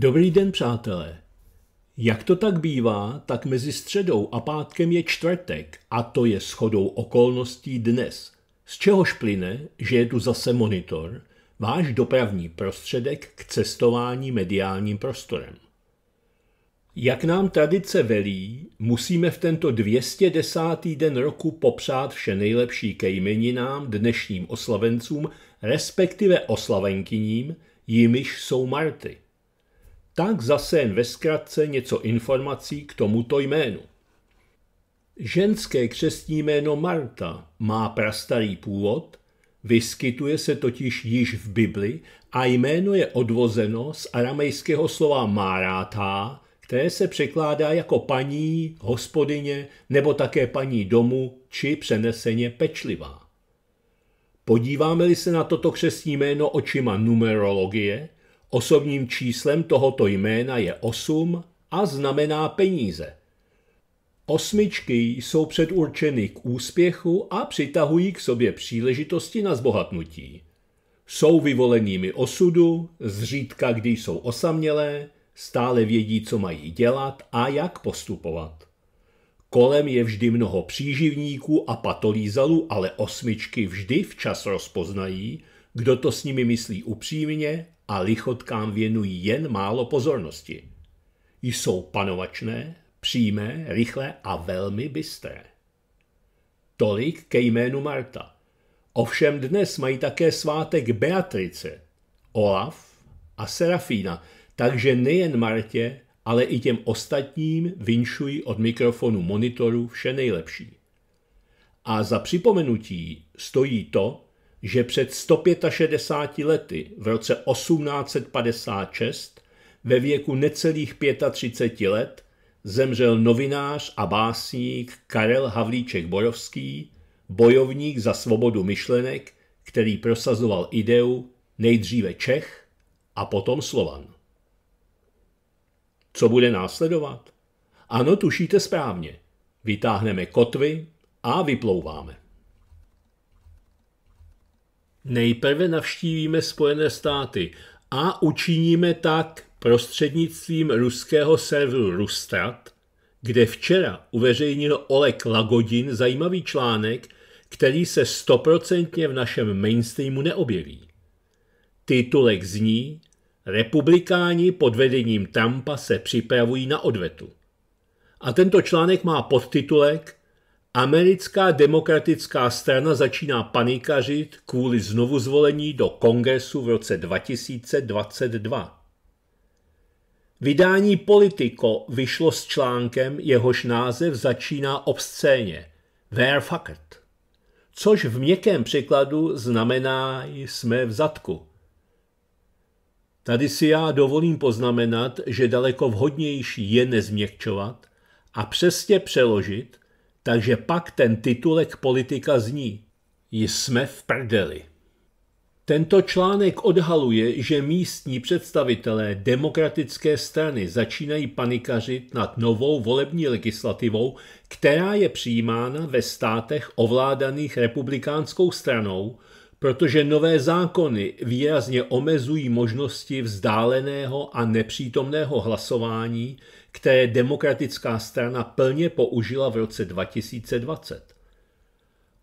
Dobrý den, přátelé. Jak to tak bývá, tak mezi středou a pátkem je čtvrtek a to je shodou okolností dnes. Z čehož plyne, že je tu zase monitor, váš dopravní prostředek k cestování mediálním prostorem. Jak nám tradice velí, musíme v tento 210. den roku popřát vše nejlepší ke jmeninám dnešním oslavencům, respektive oslavenkyním, jimiž jsou Marty tak zase jen ve zkratce něco informací k tomuto jménu. Ženské křestní jméno Marta má prastarý původ, vyskytuje se totiž již v Bibli a jméno je odvozeno z aramejského slova márátá, které se překládá jako paní, hospodyně nebo také paní domu či přeneseně pečlivá. Podíváme-li se na toto křestní jméno očima numerologie, Osobním číslem tohoto jména je 8 a znamená peníze. Osmičky jsou předurčeny k úspěchu a přitahují k sobě příležitosti na zbohatnutí. Jsou vyvolenými osudu, zřídka kdy jsou osamělé, stále vědí, co mají dělat a jak postupovat. Kolem je vždy mnoho příživníků a patolízalů, ale osmičky vždy včas rozpoznají, kdo to s nimi myslí upřímně a lichotkám věnují jen málo pozornosti. Jsou panovačné, přímé, rychlé a velmi bystré. Tolik ke jménu Marta. Ovšem dnes mají také svátek Beatrice, Olaf a Serafína, takže nejen Martě, ale i těm ostatním vinšují od mikrofonu monitoru vše nejlepší. A za připomenutí stojí to, že před 165 lety v roce 1856 ve věku necelých 35 let zemřel novinář a básník Karel Havlíček Borovský, bojovník za svobodu myšlenek, který prosazoval ideu nejdříve Čech a potom Slovan. Co bude následovat? Ano, tušíte správně. Vytáhneme kotvy a vyplouváme. Nejprve navštívíme Spojené státy a učiníme tak prostřednictvím ruského serveru Rustrat, kde včera uveřejnil Olek Lagodin zajímavý článek, který se stoprocentně v našem mainstreamu neobjeví. Titulek zní Republikáni pod vedením Trumpa se připravují na odvetu. A tento článek má podtitulek Americká demokratická strana začíná panikařit kvůli zvolení do kongresu v roce 2022. Vydání Politico vyšlo s článkem, jehož název začíná obscéně Where fucked, což v měkkém překladu znamená jsme v zadku. Tady si já dovolím poznamenat, že daleko vhodnější je nezměkčovat a přesně přeložit – takže pak ten titulek politika zní Jsme v prdeli. Tento článek odhaluje, že místní představitelé demokratické strany začínají panikařit nad novou volební legislativou, která je přijímána ve státech ovládaných republikánskou stranou, protože nové zákony výrazně omezují možnosti vzdáleného a nepřítomného hlasování, které demokratická strana plně použila v roce 2020.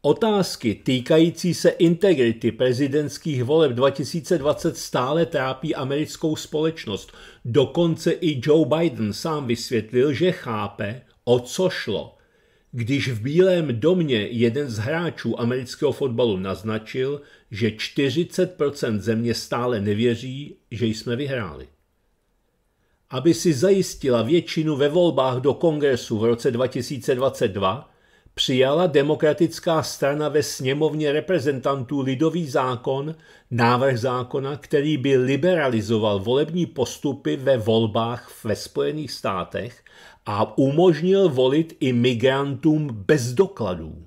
Otázky týkající se integrity prezidentských voleb 2020 stále trápí americkou společnost. Dokonce i Joe Biden sám vysvětlil, že chápe, o co šlo když v Bílém domě jeden z hráčů amerického fotbalu naznačil, že 40% země stále nevěří, že jsme vyhráli. Aby si zajistila většinu ve volbách do kongresu v roce 2022, přijala demokratická strana ve sněmovně reprezentantů lidový zákon, návrh zákona, který by liberalizoval volební postupy ve volbách ve Spojených státech a umožnil volit i migrantům bez dokladů.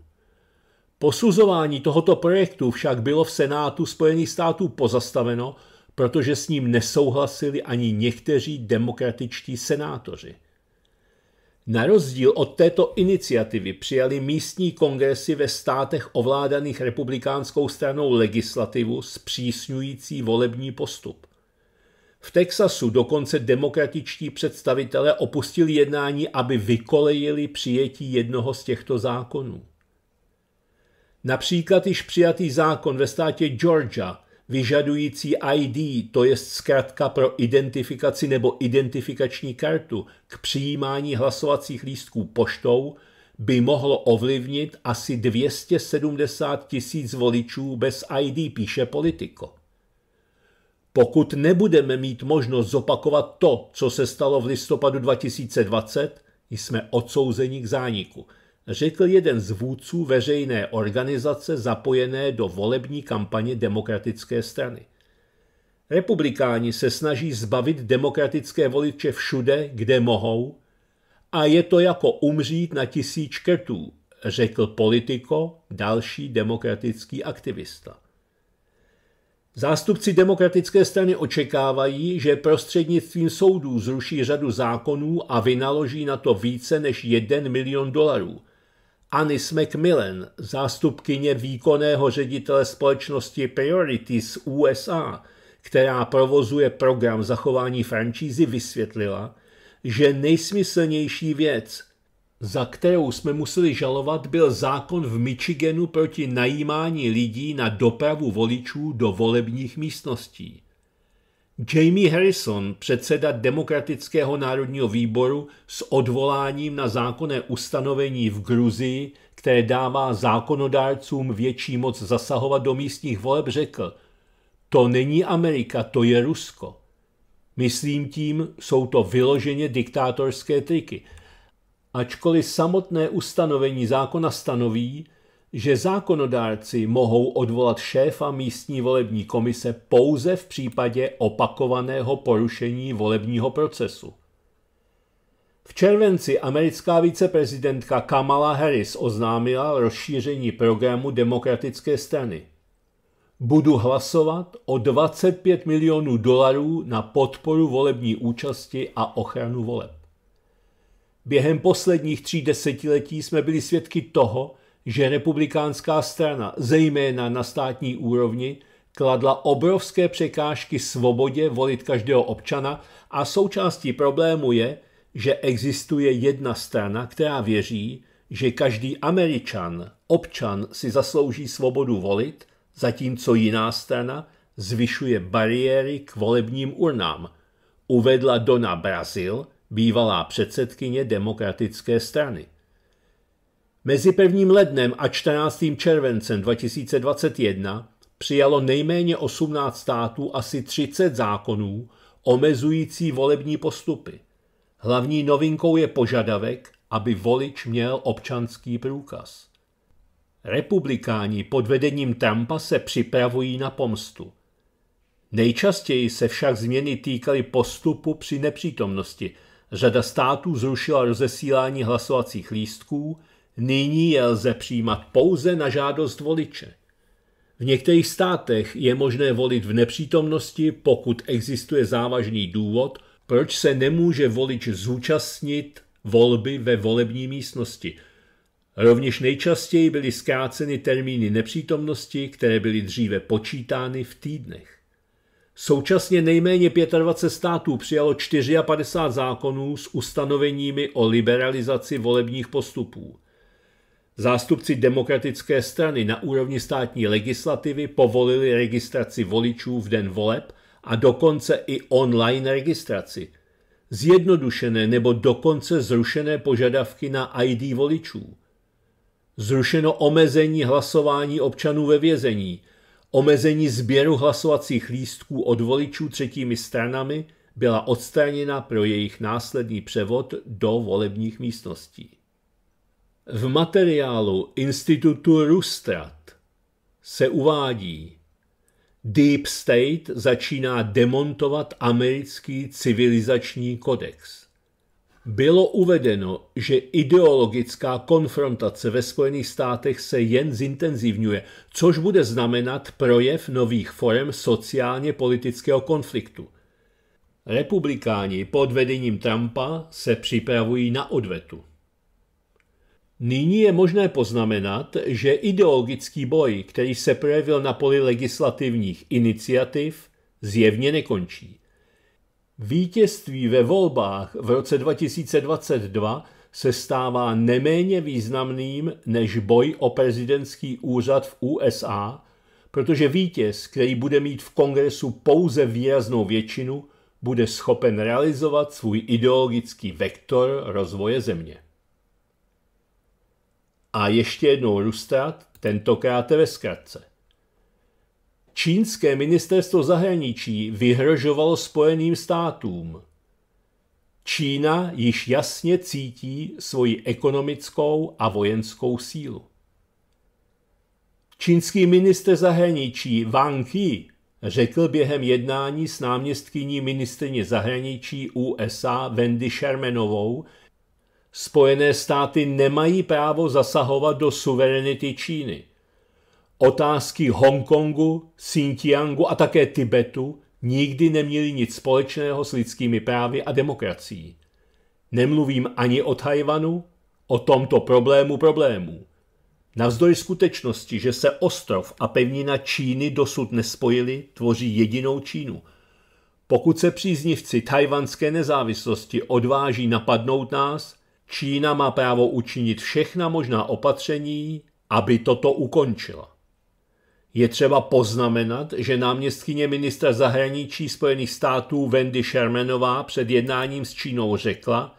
Posuzování tohoto projektu však bylo v Senátu Spojených států pozastaveno, protože s ním nesouhlasili ani někteří demokratičtí senátoři. Na rozdíl od této iniciativy přijali místní kongresy ve státech ovládaných republikánskou stranou legislativu zpřísňující volební postup. V Texasu dokonce demokratičtí představitelé opustili jednání, aby vykolejili přijetí jednoho z těchto zákonů. Například již přijatý zákon ve státě Georgia vyžadující ID, to je zkrátka pro identifikaci nebo identifikační kartu k přijímání hlasovacích lístků poštou, by mohlo ovlivnit asi 270 tisíc voličů bez ID, píše politiko. Pokud nebudeme mít možnost zopakovat to, co se stalo v listopadu 2020, jsme odsouzeni k zániku, řekl jeden z vůdců veřejné organizace zapojené do volební kampaně demokratické strany. Republikáni se snaží zbavit demokratické voliče všude, kde mohou, a je to jako umřít na tisíc krtů, řekl politiko, další demokratický aktivista. Zástupci demokratické strany očekávají, že prostřednictvím soudů zruší řadu zákonů a vynaloží na to více než 1 milion dolarů. Anis McMillan, zástupkyně výkonného ředitele společnosti Priorities USA, která provozuje program zachování francízy, vysvětlila, že nejsmyslnější věc, za kterou jsme museli žalovat, byl zákon v Michiganu proti najímání lidí na dopravu voličů do volebních místností. Jamie Harrison, předseda Demokratického národního výboru s odvoláním na zákonné ustanovení v Gruzii, které dává zákonodárcům větší moc zasahovat do místních voleb, řekl To není Amerika, to je Rusko. Myslím tím, jsou to vyloženě diktátorské triky – ačkoliv samotné ustanovení zákona stanoví, že zákonodárci mohou odvolat šéfa místní volební komise pouze v případě opakovaného porušení volebního procesu. V červenci americká viceprezidentka Kamala Harris oznámila rozšíření programu demokratické strany. Budu hlasovat o 25 milionů dolarů na podporu volební účasti a ochranu voleb. Během posledních tří desetiletí jsme byli svědky toho, že republikánská strana, zejména na státní úrovni, kladla obrovské překážky svobodě volit každého občana a součástí problému je, že existuje jedna strana, která věří, že každý američan, občan si zaslouží svobodu volit, zatímco jiná strana zvyšuje bariéry k volebním urnám, uvedla Dona Brazil – bývalá předsedkyně demokratické strany. Mezi 1. lednem a 14. červencem 2021 přijalo nejméně 18 států asi 30 zákonů omezující volební postupy. Hlavní novinkou je požadavek, aby volič měl občanský průkaz. Republikáni pod vedením Trumpa se připravují na pomstu. Nejčastěji se však změny týkaly postupu při nepřítomnosti – Řada států zrušila rozesílání hlasovacích lístků, nyní je lze přijímat pouze na žádost voliče. V některých státech je možné volit v nepřítomnosti, pokud existuje závažný důvod, proč se nemůže volič zúčastnit volby ve volební místnosti. Rovněž nejčastěji byly zkráceny termíny nepřítomnosti, které byly dříve počítány v týdnech. Současně nejméně 25 států přijalo 54 zákonů s ustanoveními o liberalizaci volebních postupů. Zástupci demokratické strany na úrovni státní legislativy povolili registraci voličů v den voleb a dokonce i online registraci. Zjednodušené nebo dokonce zrušené požadavky na ID voličů. Zrušeno omezení hlasování občanů ve vězení – Omezení sběru hlasovacích lístků od voličů třetími stranami byla odstraněna pro jejich následný převod do volebních místností. V materiálu Institutu Rustrat se uvádí, Deep State začíná demontovat americký civilizační kodex. Bylo uvedeno, že ideologická konfrontace ve Spojených státech se jen zintenzivňuje, což bude znamenat projev nových forem sociálně-politického konfliktu. Republikáni pod vedením Trumpa se připravují na odvetu. Nyní je možné poznamenat, že ideologický boj, který se projevil na poli legislativních iniciativ, zjevně nekončí. Vítězství ve volbách v roce 2022 se stává neméně významným než boj o prezidentský úřad v USA, protože vítěz, který bude mít v kongresu pouze výraznou většinu, bude schopen realizovat svůj ideologický vektor rozvoje země. A ještě jednou Rustrat, tentokrát ve zkratce. Čínské ministerstvo zahraničí vyhrožovalo Spojeným státům. Čína již jasně cítí svoji ekonomickou a vojenskou sílu. Čínský minister zahraničí Wang Yi řekl během jednání s náměstkyní ministrně zahraničí USA Wendy Shermanovou, Spojené státy nemají právo zasahovat do suverenity Číny. Otázky Hongkongu, Xinjiangu a také Tibetu nikdy neměly nic společného s lidskými právy a demokracií. Nemluvím ani o Tajvanu, o tomto problému problému. Navzdory skutečnosti, že se ostrov a pevnina Číny dosud nespojili, tvoří jedinou Čínu. Pokud se příznivci tajvanské nezávislosti odváží napadnout nás, Čína má právo učinit všechna možná opatření, aby toto ukončila. Je třeba poznamenat, že náměstkyně ministra zahraničí Spojených států Wendy Shermanová před jednáním s Čínou řekla,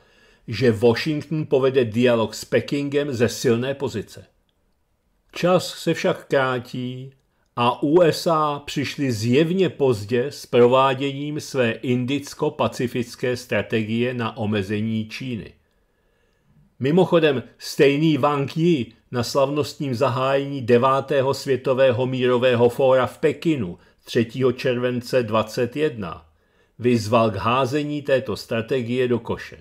že Washington povede dialog s Pekingem ze silné pozice. Čas se však krátí a USA přišly zjevně pozdě s prováděním své indicko-pacifické strategie na omezení Číny. Mimochodem, stejný Wang Yi na slavnostním zahájení 9. světového mírového fóra v Pekinu 3. července 21 vyzval k házení této strategie do koše.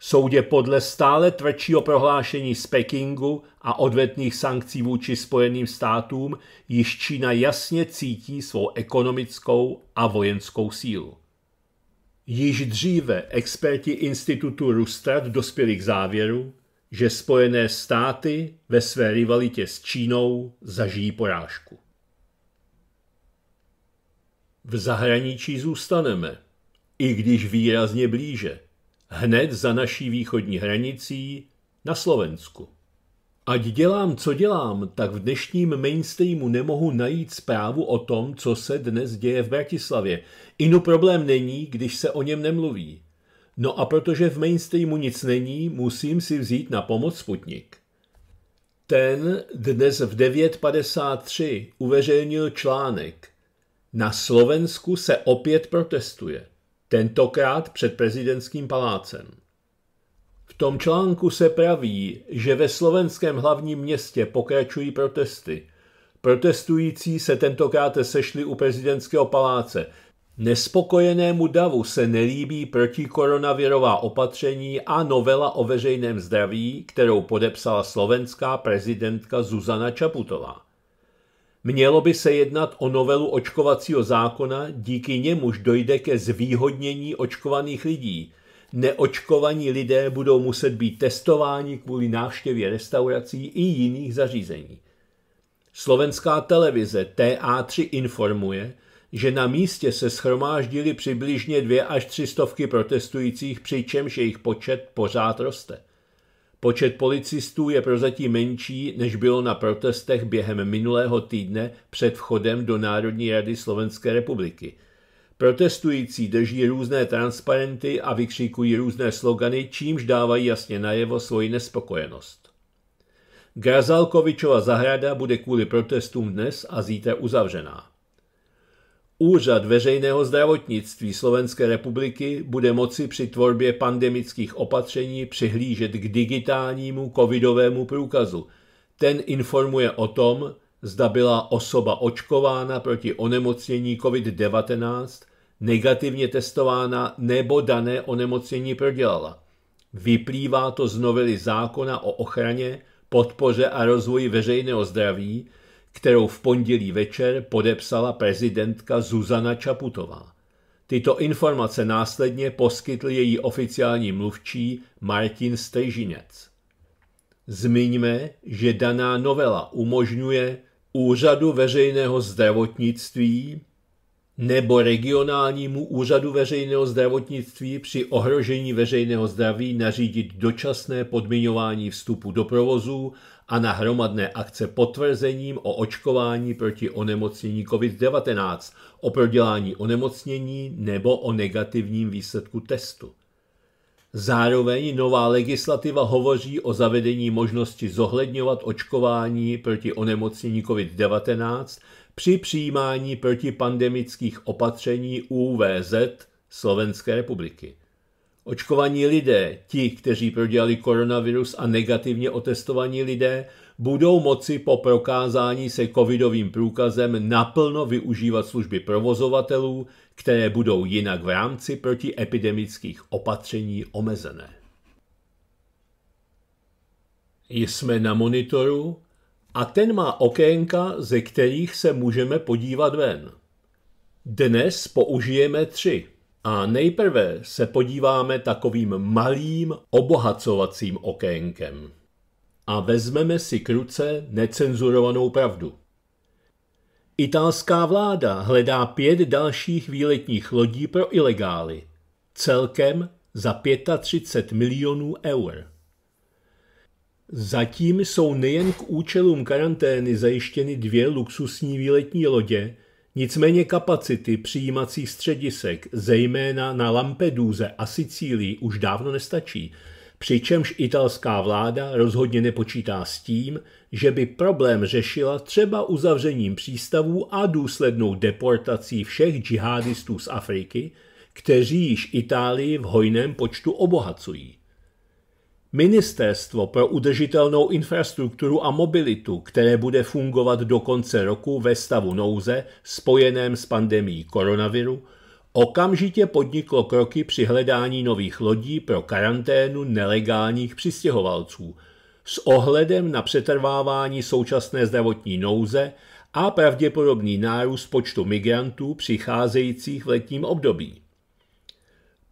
Soudě podle stále tvrdšího prohlášení z Pekingu a odvetných sankcí vůči Spojeným státům již Čína jasně cítí svou ekonomickou a vojenskou sílu. Již dříve experti institutu Rustrat dospěli k závěru, že Spojené státy ve své rivalitě s Čínou zažijí porážku. V zahraničí zůstaneme, i když výrazně blíže, hned za naší východní hranicí na Slovensku. Ať dělám, co dělám, tak v dnešním mainstreamu nemohu najít zprávu o tom, co se dnes děje v Bratislavě. Inu problém není, když se o něm nemluví. No a protože v mainstreamu nic není, musím si vzít na pomoc Sputnik. Ten dnes v 9.53 uveřejnil článek Na Slovensku se opět protestuje, tentokrát před prezidentským palácem. V tom článku se praví, že ve slovenském hlavním městě pokračují protesty. Protestující se tentokrát sešli u prezidentského paláce – Nespokojenému davu se nelíbí protikoronavirová opatření a novela o veřejném zdraví, kterou podepsala slovenská prezidentka Zuzana Čaputová. Mělo by se jednat o novelu očkovacího zákona, díky němuž dojde ke zvýhodnění očkovaných lidí. Neočkovaní lidé budou muset být testováni kvůli návštěvě restaurací i jiných zařízení. Slovenská televize TA3 informuje, že na místě se schromáždili přibližně dvě až tři stovky protestujících, přičemž jejich počet pořád roste. Počet policistů je prozatím menší, než bylo na protestech během minulého týdne před vchodem do Národní rady Slovenské republiky. Protestující drží různé transparenty a vykřikují různé slogany, čímž dávají jasně najevo svoji nespokojenost. Grazalkovičova zahrada bude kvůli protestům dnes a zítra uzavřená. Úřad veřejného zdravotnictví Slovenské republiky bude moci při tvorbě pandemických opatření přihlížet k digitálnímu covidovému průkazu. Ten informuje o tom, zda byla osoba očkována proti onemocnění COVID-19, negativně testována nebo dané onemocnění prodělala. Vyplývá to z novely zákona o ochraně, podpoře a rozvoji veřejného zdraví, kterou v pondělí večer podepsala prezidentka Zuzana Čaputová. Tyto informace následně poskytl její oficiální mluvčí Martin Stejžinec. Zmiňme, že daná novela umožňuje Úřadu veřejného zdravotnictví nebo regionálnímu úřadu veřejného zdravotnictví při ohrožení veřejného zdraví nařídit dočasné podmiňování vstupu do provozu a na hromadné akce potvrzením o očkování proti onemocnění COVID-19, o prodělání onemocnění nebo o negativním výsledku testu. Zároveň nová legislativa hovoří o zavedení možnosti zohledňovat očkování proti onemocnění COVID-19 při přijímání protipandemických opatření UVZ Slovenské republiky. Očkovaní lidé, ti, kteří prodělali koronavirus a negativně otestovaní lidé, budou moci po prokázání se covidovým průkazem naplno využívat služby provozovatelů, které budou jinak v rámci protiepidemických opatření omezené. Jsme na monitoru a ten má okénka, ze kterých se můžeme podívat ven. Dnes použijeme tři – a nejprve se podíváme takovým malým obohacovacím okénkem. A vezmeme si k ruce necenzurovanou pravdu. Italská vláda hledá pět dalších výletních lodí pro ilegály, celkem za 35 milionů eur. Zatím jsou nejen k účelům karantény zajištěny dvě luxusní výletní lodě, Nicméně kapacity přijímacích středisek, zejména na Lampeduze a Sicílii, už dávno nestačí, přičemž italská vláda rozhodně nepočítá s tím, že by problém řešila třeba uzavřením přístavů a důslednou deportací všech džihadistů z Afriky, kteří již Itálii v hojném počtu obohacují. Ministerstvo pro udržitelnou infrastrukturu a mobilitu, které bude fungovat do konce roku ve stavu nouze spojeném s pandemí koronaviru, okamžitě podniklo kroky při hledání nových lodí pro karanténu nelegálních přistěhovalců s ohledem na přetrvávání současné zdravotní nouze a pravděpodobný nárůst počtu migrantů přicházejících v letním období.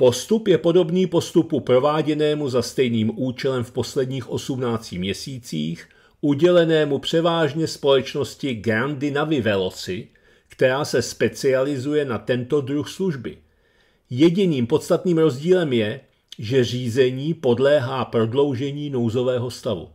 Postup je podobný postupu prováděnému za stejným účelem v posledních 18 měsících, udělenému převážně společnosti Grandi Navi Veloci, která se specializuje na tento druh služby. Jediným podstatným rozdílem je, že řízení podléhá prodloužení nouzového stavu.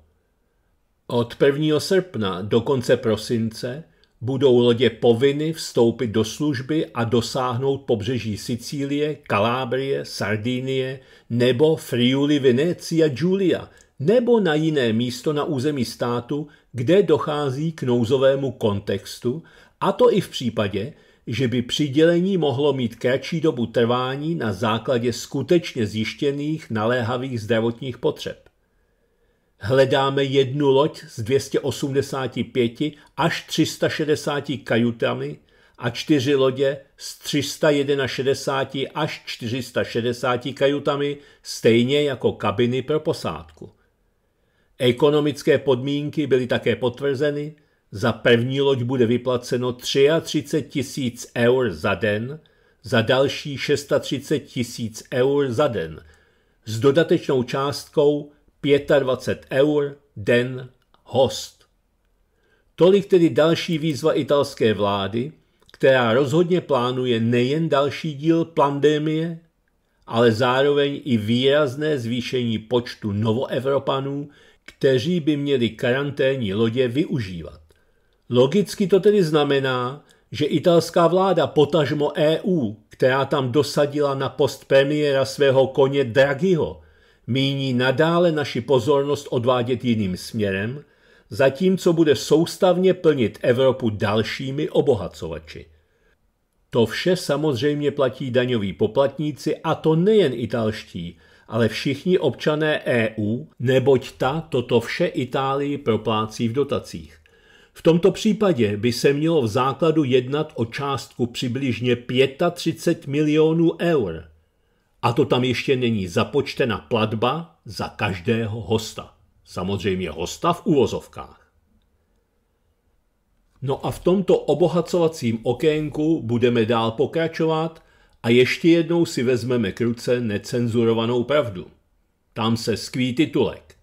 Od 1. srpna do konce prosince budou lodě povinny vstoupit do služby a dosáhnout pobřeží Sicílie, Kalábrie, Sardinie nebo Friuli Venecia Giulia nebo na jiné místo na území státu, kde dochází k nouzovému kontextu, a to i v případě, že by přidělení mohlo mít kratší dobu trvání na základě skutečně zjištěných naléhavých zdravotních potřeb hledáme jednu loď s 285 až 360 kajutami a čtyři lodě s 361 až 460 kajutami, stejně jako kabiny pro posádku. Ekonomické podmínky byly také potvrzeny, za první loď bude vyplaceno 33 tisíc eur za den, za další 630 tisíc eur za den, s dodatečnou částkou 25 eur den host. Tolik tedy další výzva italské vlády, která rozhodně plánuje nejen další díl pandémie, ale zároveň i výrazné zvýšení počtu novoevropanů, kteří by měli karanténní lodě využívat. Logicky to tedy znamená, že italská vláda potažmo EU, která tam dosadila na post premiéra svého koně Draghiho, míní nadále naši pozornost odvádět jiným směrem, zatímco bude soustavně plnit Evropu dalšími obohacovači. To vše samozřejmě platí daňoví poplatníci a to nejen italští, ale všichni občané EU, neboť ta toto vše Itálii proplácí v dotacích. V tomto případě by se mělo v základu jednat o částku přibližně 35 milionů eur – a to tam ještě není započtena platba za každého hosta. Samozřejmě hosta v uvozovkách. No a v tomto obohacovacím okénku budeme dál pokračovat a ještě jednou si vezmeme k ruce necenzurovanou pravdu. Tam se skví titulek.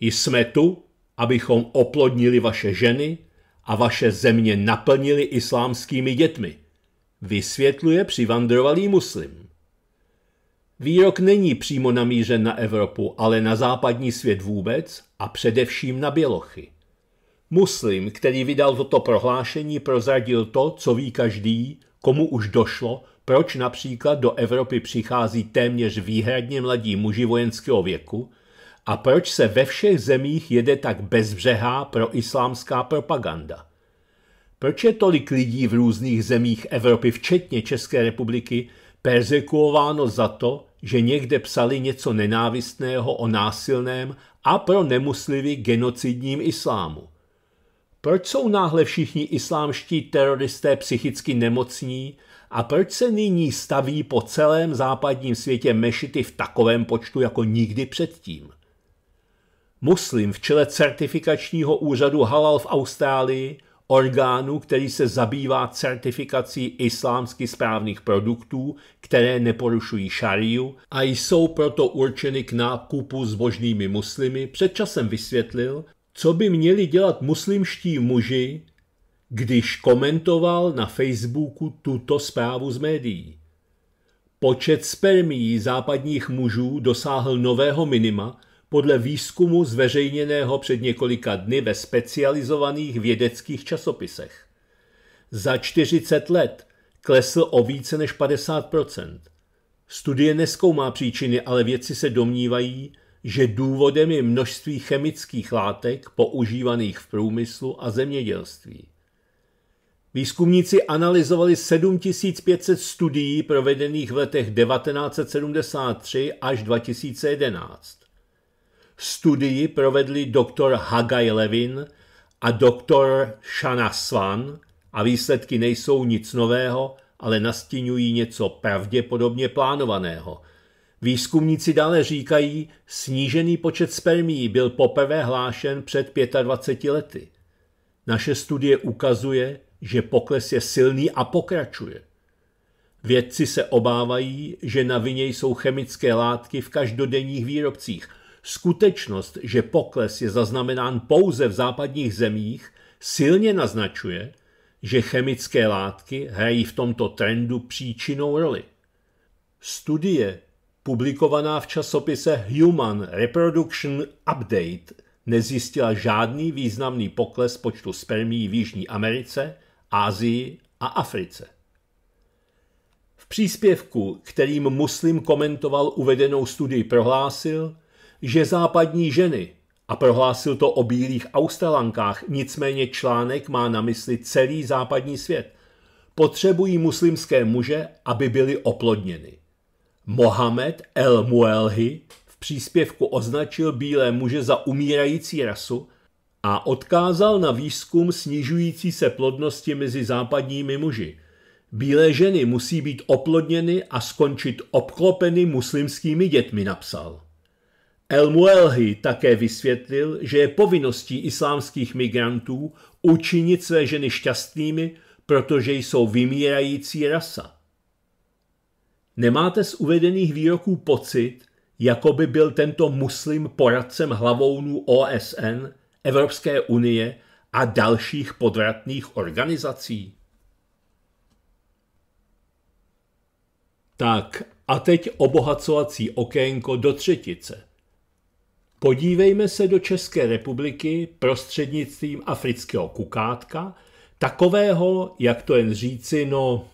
Jsme tu, abychom oplodnili vaše ženy a vaše země naplnili islámskými dětmi. Vysvětluje přivandrovalý muslim. Výrok není přímo namířen na Evropu, ale na západní svět vůbec a především na Bělochy. Muslim, který vydal toto prohlášení, prozradil to, co ví každý, komu už došlo, proč například do Evropy přichází téměř výhradně mladí muži vojenského věku a proč se ve všech zemích jede tak bezbřehá pro islámská propaganda. Proč je tolik lidí v různých zemích Evropy, včetně České republiky, persekuováno za to, že někde psali něco nenávistného o násilném a pro nemuslivy genocidním islámu. Proč jsou náhle všichni islámští teroristé psychicky nemocní a proč se nyní staví po celém západním světě mešity v takovém počtu jako nikdy předtím? Muslim v čele certifikačního úřadu Halal v Austrálii orgánu, který se zabývá certifikací islámsky správných produktů, které neporušují šariu a jsou proto určeny k nákupu zbožnými muslimy, předčasem vysvětlil, co by měli dělat muslimští muži, když komentoval na Facebooku tuto zprávu z médií. Počet spermií západních mužů dosáhl nového minima – podle výzkumu zveřejněného před několika dny ve specializovaných vědeckých časopisech. Za 40 let klesl o více než 50 Studie neskoumá příčiny, ale vědci se domnívají, že důvodem je množství chemických látek používaných v průmyslu a zemědělství. Výzkumníci analyzovali 7500 studií provedených v letech 1973 až 2011. Studii provedli doktor Hagaj Levin a doktor Shana Swan a výsledky nejsou nic nového, ale nastínují něco pravděpodobně plánovaného. Výzkumníci dále říkají, snížený počet spermií byl poprvé hlášen před 25 lety. Naše studie ukazuje, že pokles je silný a pokračuje. Vědci se obávají, že na vině jsou chemické látky v každodenních výrobcích – Skutečnost, že pokles je zaznamenán pouze v západních zemích, silně naznačuje, že chemické látky hrají v tomto trendu příčinou roli. Studie, publikovaná v časopise Human Reproduction Update, nezjistila žádný významný pokles počtu spermí v Jižní Americe, Ázii a Africe. V příspěvku, kterým Muslim komentoval uvedenou studii, prohlásil, že západní ženy, a prohlásil to o bílých australankách, nicméně článek má na mysli celý západní svět, potřebují muslimské muže, aby byly oplodněny. Mohamed El Muelhi v příspěvku označil bílé muže za umírající rasu a odkázal na výzkum snižující se plodnosti mezi západními muži. Bílé ženy musí být oplodněny a skončit obklopeny muslimskými dětmi, napsal. El-Muelhi také vysvětlil, že je povinností islámských migrantů učinit své ženy šťastnými, protože jsou vymírající rasa. Nemáte z uvedených výroků pocit, jako by byl tento muslim poradcem hlavounů OSN, Evropské unie a dalších podvratných organizací? Tak a teď obohacovací okénko do třetice. Podívejme se do České republiky prostřednictvím afrického kukátka, takového, jak to jen říci, no,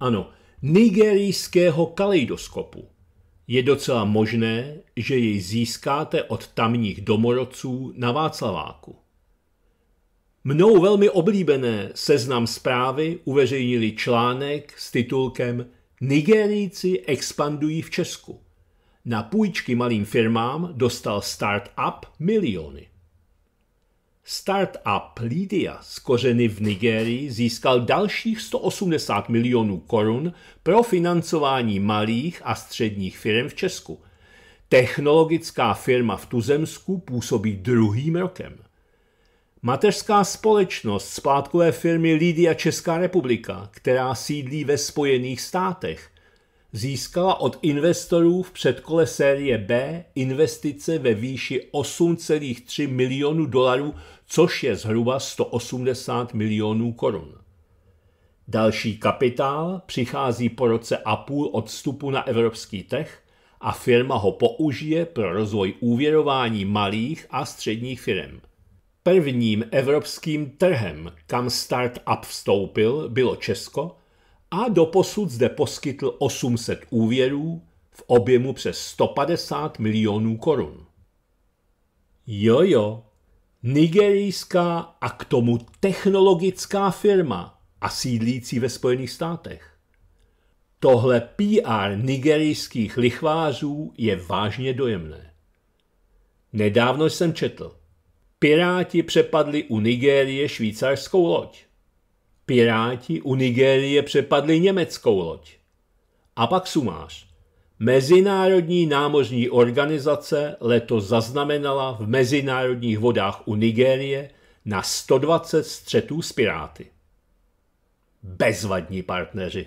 ano, nigerijského kaleidoskopu. Je docela možné, že jej získáte od tamních domorodců na Václaváku. Mnou velmi oblíbené seznam zprávy uveřejnili článek s titulkem Nigerijci expandují v Česku. Na půjčky malým firmám dostal startup miliony. Startup Lydia z kořeny v Nigérii získal dalších 180 milionů korun pro financování malých a středních firm v Česku. Technologická firma v Tuzemsku působí druhým rokem. Mateřská společnost splátkové firmy Lydia Česká republika, která sídlí ve Spojených státech, získala od investorů v předkole série B investice ve výši 8,3 milionů dolarů, což je zhruba 180 milionů korun. Další kapitál přichází po roce a půl odstupu na evropský trh a firma ho použije pro rozvoj úvěrování malých a středních firm. Prvním evropským trhem, kam startup vstoupil, bylo Česko – a doposud zde poskytl 800 úvěrů v objemu přes 150 milionů korun. Jojo, nigerijská a k tomu technologická firma a sídlící ve Spojených státech. Tohle PR nigerijských lichvářů je vážně dojemné. Nedávno jsem četl. Piráti přepadli u Nigérie švýcarskou loď. Piráti u Nigérie přepadli německou loď. A pak sumář. Mezinárodní námořní organizace letos zaznamenala v mezinárodních vodách u Nigérie na 120 střetů s piráty. Bezvadní partneři.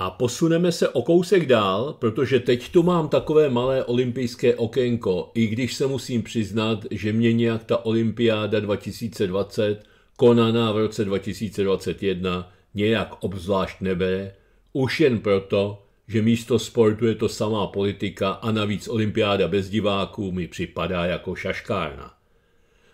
A posuneme se o kousek dál, protože teď tu mám takové malé olympijské okénko, i když se musím přiznat, že mě nějak ta olympiáda 2020, konaná v roce 2021, nějak obzvlášť nebere, už jen proto, že místo sportu je to samá politika a navíc olympiáda bez diváků mi připadá jako šaškárna.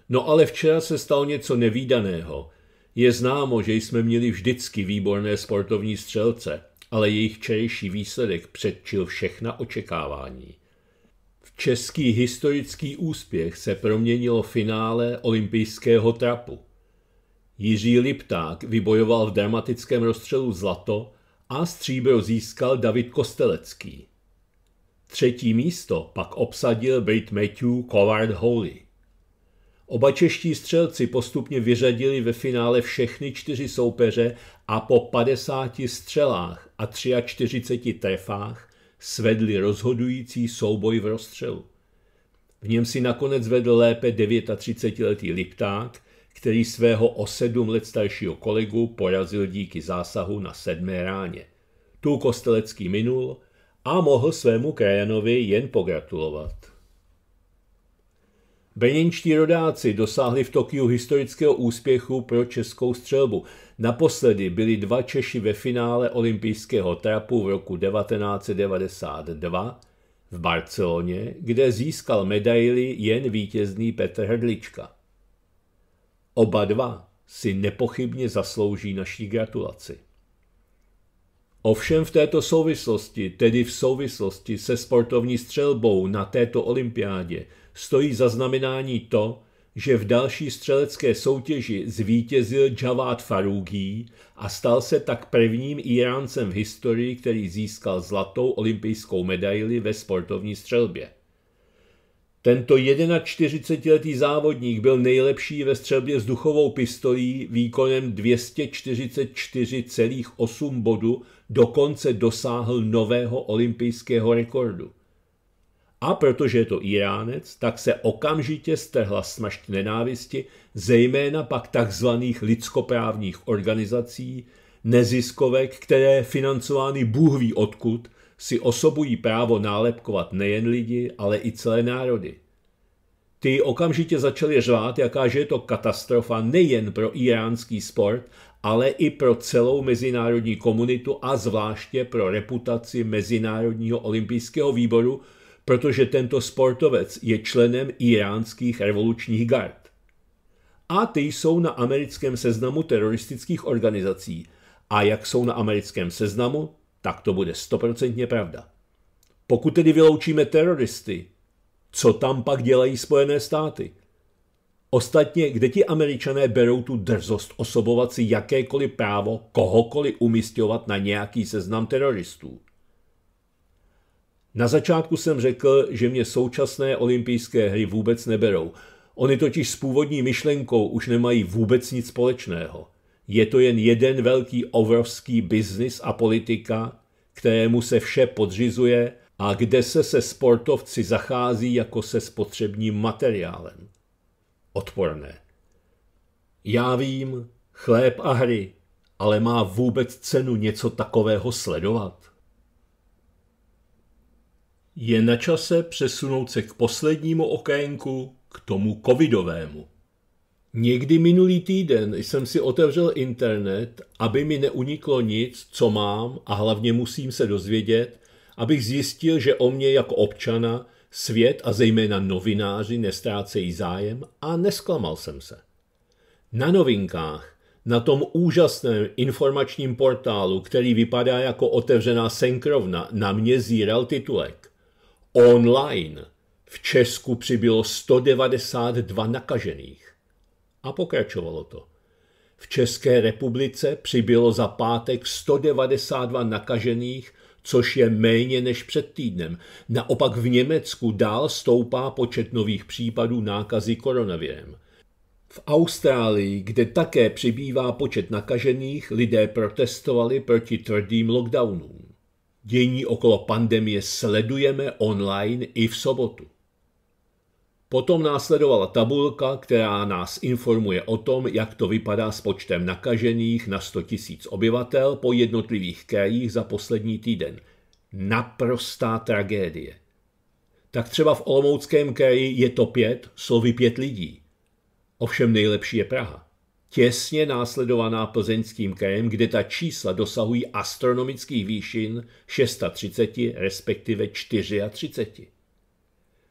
No ale včera se stalo něco nevýdaného. Je známo, že jsme měli vždycky výborné sportovní střelce – ale jejich včerejší výsledek předčil všechna očekávání. V český historický úspěch se proměnilo finále olympijského trapu. Jiří Lipták vybojoval v dramatickém rozstřelu zlato a stříbro získal David Kostelecký. Třetí místo pak obsadil Brit Matthew Coward Holy. Oba čeští střelci postupně vyřadili ve finále všechny čtyři soupeře a po 50 střelách a 43 trefách svedli rozhodující souboj v rozstřelu. V něm si nakonec vedl lépe 39-letý Lipták, který svého o sedm let staršího kolegu porazil díky zásahu na sedmé ráně. Tu Kostelecký minul a mohl svému krajanovi jen pogratulovat. Brněnští rodáci dosáhli v Tokiu historického úspěchu pro českou střelbu. Naposledy byli dva Češi ve finále olympijského trapu v roku 1992 v Barceloně, kde získal medaily jen vítězný Petr Hrdlička. Oba dva si nepochybně zaslouží naší gratulaci. Ovšem v této souvislosti, tedy v souvislosti se sportovní střelbou na této olympiádě, stojí za znamenání to, že v další střelecké soutěži zvítězil Javad Farugi a stal se tak prvním Iráncem v historii, který získal zlatou olympijskou medaili ve sportovní střelbě. Tento 41-letý závodník byl nejlepší ve střelbě duchovou pistolí výkonem 244,8 bodu, dokonce dosáhl nového olympijského rekordu. A protože je to Iránec, tak se okamžitě strhla smašť nenávisti, zejména pak tzv. lidskoprávních organizací, neziskovek, které financovány Bůh ví odkud, si osobují právo nálepkovat nejen lidi, ale i celé národy. Ty okamžitě začaly řvát, jakáže je to katastrofa nejen pro iránský sport, ale i pro celou mezinárodní komunitu a zvláště pro reputaci Mezinárodního olympijského výboru, protože tento sportovec je členem iránských revolučních gard. A ty jsou na americkém seznamu teroristických organizací. A jak jsou na americkém seznamu, tak to bude stoprocentně pravda. Pokud tedy vyloučíme teroristy, co tam pak dělají Spojené státy? Ostatně, kde ti američané berou tu drzost osobovat si jakékoliv právo kohokoliv umistovat na nějaký seznam teroristů? Na začátku jsem řekl, že mě současné olympijské hry vůbec neberou. Oni totiž s původní myšlenkou už nemají vůbec nic společného. Je to jen jeden velký obrovský biznis a politika, kterému se vše podřizuje a kde se se sportovci zachází jako se spotřebním materiálem. Odporné. Já vím, chléb a hry, ale má vůbec cenu něco takového sledovat? Je na čase přesunout se k poslednímu okénku, k tomu covidovému. Někdy minulý týden jsem si otevřel internet, aby mi neuniklo nic, co mám a hlavně musím se dozvědět, abych zjistil, že o mě jako občana svět a zejména novináři nestrácejí zájem a nesklamal jsem se. Na novinkách, na tom úžasném informačním portálu, který vypadá jako otevřená senkrovna, na mě zíral titulek online v Česku přibylo 192 nakažených. A pokračovalo to. V České republice přibylo za pátek 192 nakažených, což je méně než před týdnem. Naopak v Německu dál stoupá počet nových případů nákazy koronavirem. V Austrálii, kde také přibývá počet nakažených, lidé protestovali proti tvrdým lockdownům. Dění okolo pandemie sledujeme online i v sobotu. Potom následovala tabulka, která nás informuje o tom, jak to vypadá s počtem nakažených na 100 000 obyvatel po jednotlivých krajích za poslední týden. Naprostá tragédie. Tak třeba v Olomouckém kraji je to pět, slovy pět lidí. Ovšem nejlepší je Praha těsně následovaná plzeňským krajem, kde ta čísla dosahují astronomických výšin 630, respektive 34.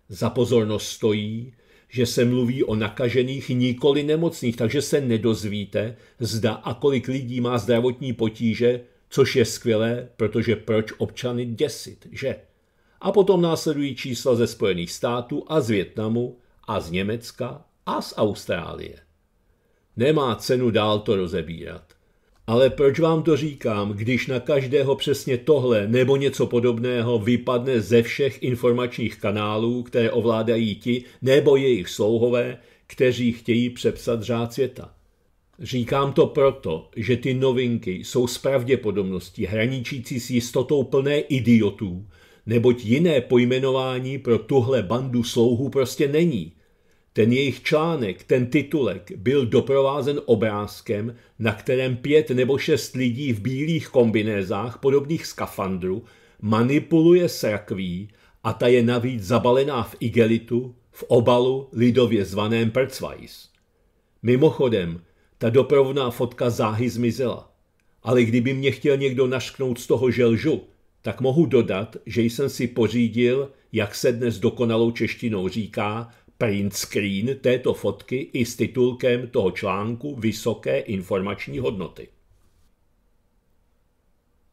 Za pozornost stojí, že se mluví o nakažených, nikoli nemocných, takže se nedozvíte, zda a kolik lidí má zdravotní potíže, což je skvělé, protože proč občany děsit, že? A potom následují čísla ze Spojených států a z Větnamu a z Německa a z Austrálie. Nemá cenu dál to rozebírat. Ale proč vám to říkám, když na každého přesně tohle nebo něco podobného vypadne ze všech informačních kanálů, které ovládají ti nebo jejich slouhové, kteří chtějí přepsat řád světa? Říkám to proto, že ty novinky jsou s pravděpodobností hraničící s jistotou plné idiotů, neboť jiné pojmenování pro tuhle bandu slouhů prostě není – ten jejich článek, ten titulek, byl doprovázen obrázkem, na kterém pět nebo šest lidí v bílých kombinézách podobných skafandru manipuluje s rakví a ta je navíc zabalená v igelitu, v obalu lidově zvaném prcvajs. Mimochodem, ta doprovodná fotka záhy zmizela. Ale kdyby mě chtěl někdo našknout z toho, želžu, tak mohu dodat, že jsem si pořídil, jak se dnes dokonalou češtinou říká, print screen této fotky i s titulkem toho článku Vysoké informační hodnoty.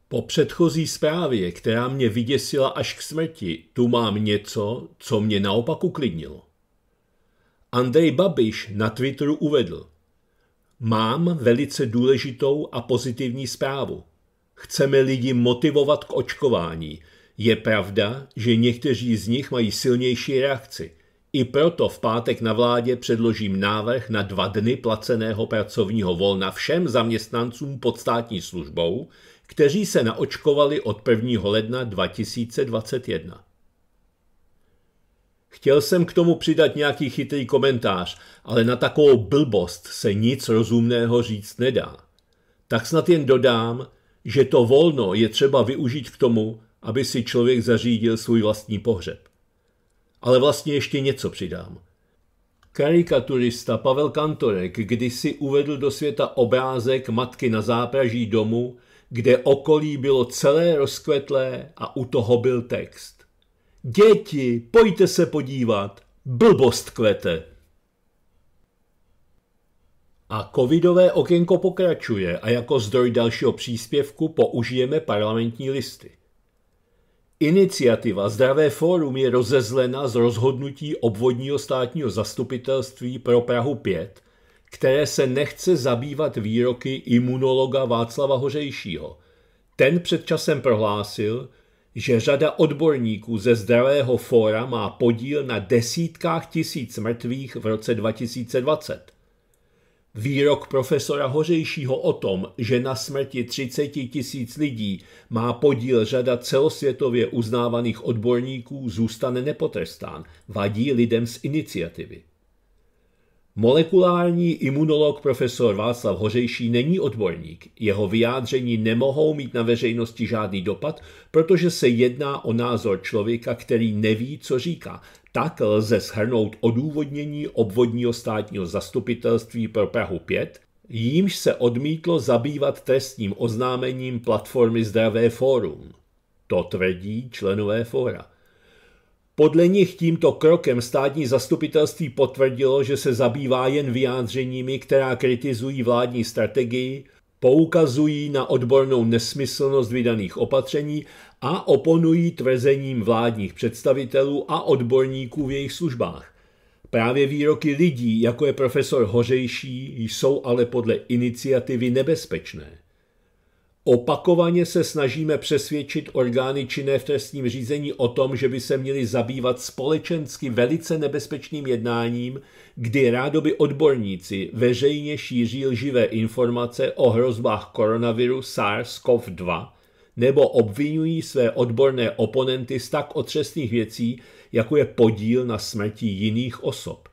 Po předchozí zprávě, která mě vyděsila až k smrti, tu mám něco, co mě naopak uklidnilo. Andrej Babiš na Twitteru uvedl. Mám velice důležitou a pozitivní zprávu. Chceme lidi motivovat k očkování. Je pravda, že někteří z nich mají silnější reakci – i proto v pátek na vládě předložím návrh na dva dny placeného pracovního volna všem zaměstnancům pod státní službou, kteří se naočkovali od 1. ledna 2021. Chtěl jsem k tomu přidat nějaký chytrý komentář, ale na takovou blbost se nic rozumného říct nedá. Tak snad jen dodám, že to volno je třeba využít k tomu, aby si člověk zařídil svůj vlastní pohřeb ale vlastně ještě něco přidám. Karikaturista Pavel Kantorek kdysi uvedl do světa obrázek matky na zápraží domu, kde okolí bylo celé rozkvetlé a u toho byl text. Děti, pojďte se podívat, blbost kvete. A covidové okénko pokračuje a jako zdroj dalšího příspěvku použijeme parlamentní listy. Iniciativa Zdravé fórum je rozezlena z rozhodnutí obvodního státního zastupitelství pro Prahu 5, které se nechce zabývat výroky imunologa Václava Hořejšího. Ten před časem prohlásil, že řada odborníků ze Zdravého fóra má podíl na desítkách tisíc mrtvých v roce 2020. Výrok profesora Hořejšího o tom, že na smrti 30 tisíc lidí má podíl řada celosvětově uznávaných odborníků, zůstane nepotrestán, vadí lidem z iniciativy. Molekulární imunolog profesor Václav Hořejší není odborník. Jeho vyjádření nemohou mít na veřejnosti žádný dopad, protože se jedná o názor člověka, který neví, co říká, tak lze shrnout odůvodnění obvodního státního zastupitelství pro Prahu 5, jímž se odmítlo zabývat trestním oznámením platformy Zdravé fórum. To tvrdí členové fóra. Podle nich tímto krokem státní zastupitelství potvrdilo, že se zabývá jen vyjádřeními, která kritizují vládní strategii, poukazují na odbornou nesmyslnost vydaných opatření a oponují tvrzením vládních představitelů a odborníků v jejich službách. Právě výroky lidí, jako je profesor Hořejší, jsou ale podle iniciativy nebezpečné. Opakovaně se snažíme přesvědčit orgány činné v trestním řízení o tom, že by se měli zabývat společensky velice nebezpečným jednáním, kdy rádoby odborníci veřejně šíří lživé informace o hrozbách koronaviru SARS-CoV-2 nebo obvinují své odborné oponenty z tak otřesných věcí, jako je podíl na smrti jiných osob.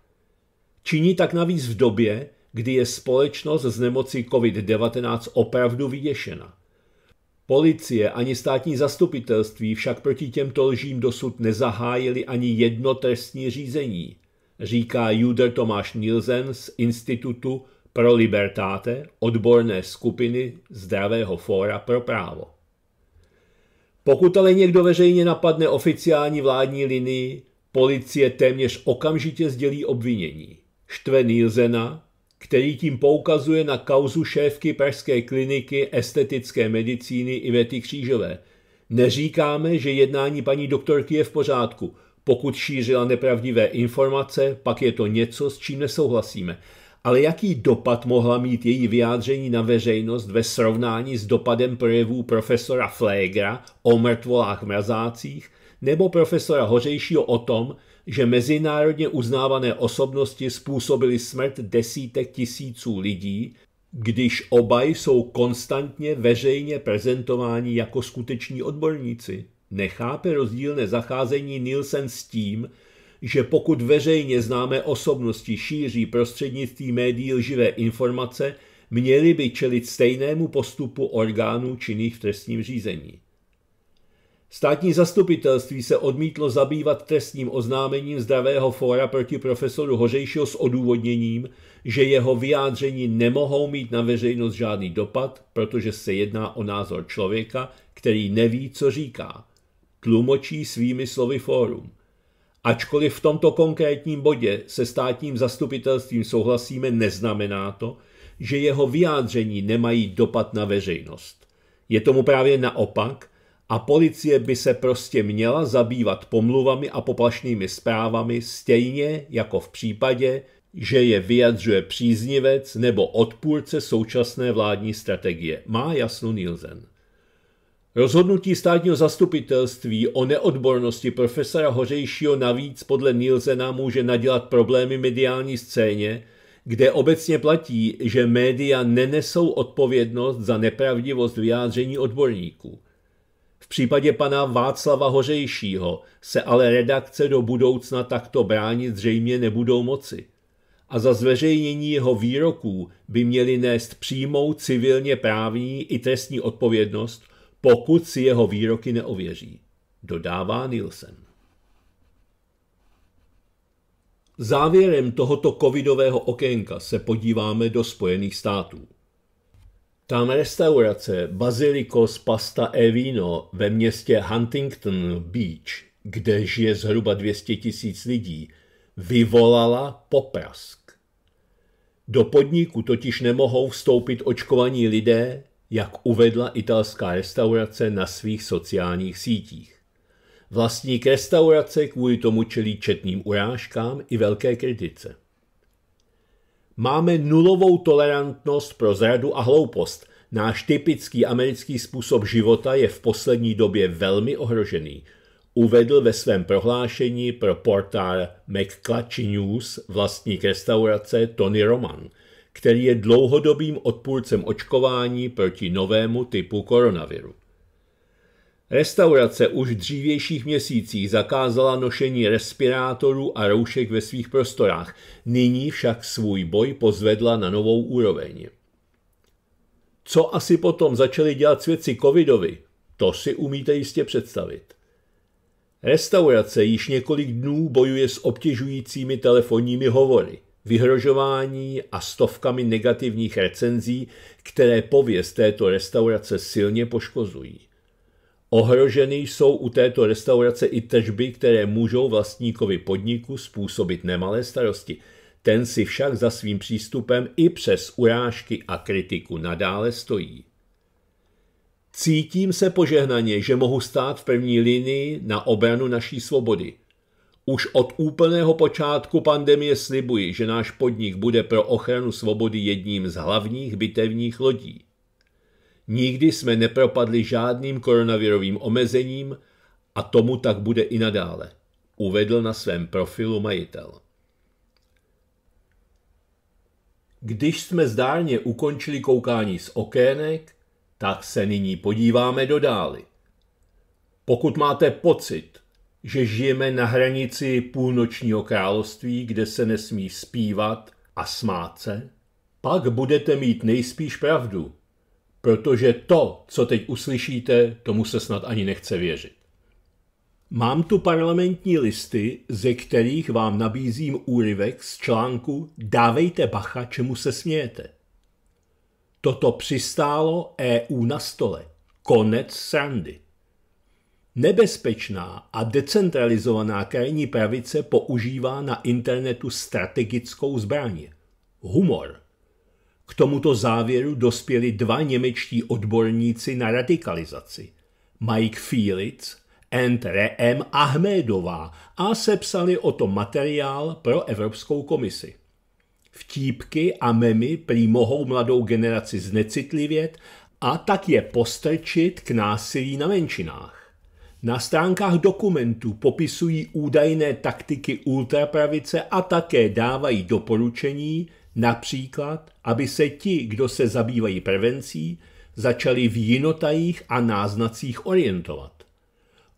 Činí tak navíc v době, kdy je společnost z nemoci COVID-19 opravdu vyděšena. Policie ani státní zastupitelství však proti těmto lžím dosud nezahájili ani jedno trestní řízení, říká Juder Tomáš Nielsen z Institutu pro libertáte, odborné skupiny Zdravého fóra pro právo. Pokud ale někdo veřejně napadne oficiální vládní linii, policie téměř okamžitě sdělí obvinění. Štve Nilzena, který tím poukazuje na kauzu šéfky pražské kliniky estetické medicíny Ivety Křížové. Neříkáme, že jednání paní doktorky je v pořádku. Pokud šířila nepravdivé informace, pak je to něco, s čím nesouhlasíme ale jaký dopad mohla mít její vyjádření na veřejnost ve srovnání s dopadem projevů profesora Flegra o mrtvolách mrazácích nebo profesora Hořejšího o tom, že mezinárodně uznávané osobnosti způsobily smrt desítek tisíců lidí, když oba jsou konstantně veřejně prezentováni jako skuteční odborníci. Nechápe rozdílné zacházení Nielsen s tím, že pokud veřejně známé osobnosti šíří prostřednictvím médií lživé informace, měly by čelit stejnému postupu orgánů činných v trestním řízení. Státní zastupitelství se odmítlo zabývat trestním oznámením Zdravého fóra proti profesoru Hořejšího s odůvodněním, že jeho vyjádření nemohou mít na veřejnost žádný dopad, protože se jedná o názor člověka, který neví, co říká. Tlumočí svými slovy fórum. Ačkoliv v tomto konkrétním bodě se státním zastupitelstvím souhlasíme, neznamená to, že jeho vyjádření nemají dopad na veřejnost. Je tomu právě naopak a policie by se prostě měla zabývat pomluvami a poplašnými zprávami stejně jako v případě, že je vyjadřuje příznivec nebo odpůrce současné vládní strategie. Má jasno Nielsen. Rozhodnutí státního zastupitelství o neodbornosti profesora Hořejšího navíc podle Nielsena může nadělat problémy mediální scéně, kde obecně platí, že média nenesou odpovědnost za nepravdivost vyjádření odborníků. V případě pana Václava Hořejšího se ale redakce do budoucna takto bránit zřejmě nebudou moci. A za zveřejnění jeho výroků by měli nést přímou civilně právní i trestní odpovědnost – pokud si jeho výroky neověří, dodává Nielsen. Závěrem tohoto covidového okénka se podíváme do Spojených států. Tam restaurace Basilicos Pasta e Vino ve městě Huntington Beach, kde žije zhruba 200 tisíc lidí, vyvolala poprask. Do podniku totiž nemohou vstoupit očkovaní lidé jak uvedla italská restaurace na svých sociálních sítích. Vlastník restaurace kvůli tomu čelí četným urážkám i velké kritice. Máme nulovou tolerantnost pro zradu a hloupost. Náš typický americký způsob života je v poslední době velmi ohrožený, uvedl ve svém prohlášení pro portál McClatchy News vlastník restaurace Tony Roman, který je dlouhodobým odpůrcem očkování proti novému typu koronaviru. Restaurace už v dřívějších měsících zakázala nošení respirátorů a roušek ve svých prostorách, nyní však svůj boj pozvedla na novou úroveň. Co asi potom začali dělat svědci covidovi, to si umíte jistě představit. Restaurace již několik dnů bojuje s obtěžujícími telefonními hovory – vyhrožování a stovkami negativních recenzí, které pověst této restaurace silně poškozují. Ohroženy jsou u této restaurace i tržby, které můžou vlastníkovi podniku způsobit nemalé starosti. Ten si však za svým přístupem i přes urážky a kritiku nadále stojí. Cítím se požehnaně, že mohu stát v první linii na obranu naší svobody – už od úplného počátku pandemie slibuji, že náš podnik bude pro ochranu svobody jedním z hlavních bitevních lodí. Nikdy jsme nepropadli žádným koronavirovým omezením a tomu tak bude i nadále, uvedl na svém profilu majitel. Když jsme zdárně ukončili koukání z okének, tak se nyní podíváme do dály. Pokud máte pocit, že žijeme na hranici půlnočního království, kde se nesmí zpívat a smát se, pak budete mít nejspíš pravdu, protože to, co teď uslyšíte, tomu se snad ani nechce věřit. Mám tu parlamentní listy, ze kterých vám nabízím úryvek z článku Dávejte bacha, čemu se smějete. Toto přistálo EU na stole. Konec srandy. Nebezpečná a decentralizovaná krajní pravice používá na internetu strategickou zbraň – humor. K tomuto závěru dospěli dva němečtí odborníci na radikalizaci – Mike Fielitz and Reem Ahmedová a sepsali o tom materiál pro Evropskou komisi. Vtípky a memy prý mohou mladou generaci znecitlivět a tak je postrčit k násilí na menšinách. Na stránkách dokumentu popisují údajné taktiky ultrapravice a také dávají doporučení, například, aby se ti, kdo se zabývají prevencí, začali v jinotajích a náznacích orientovat.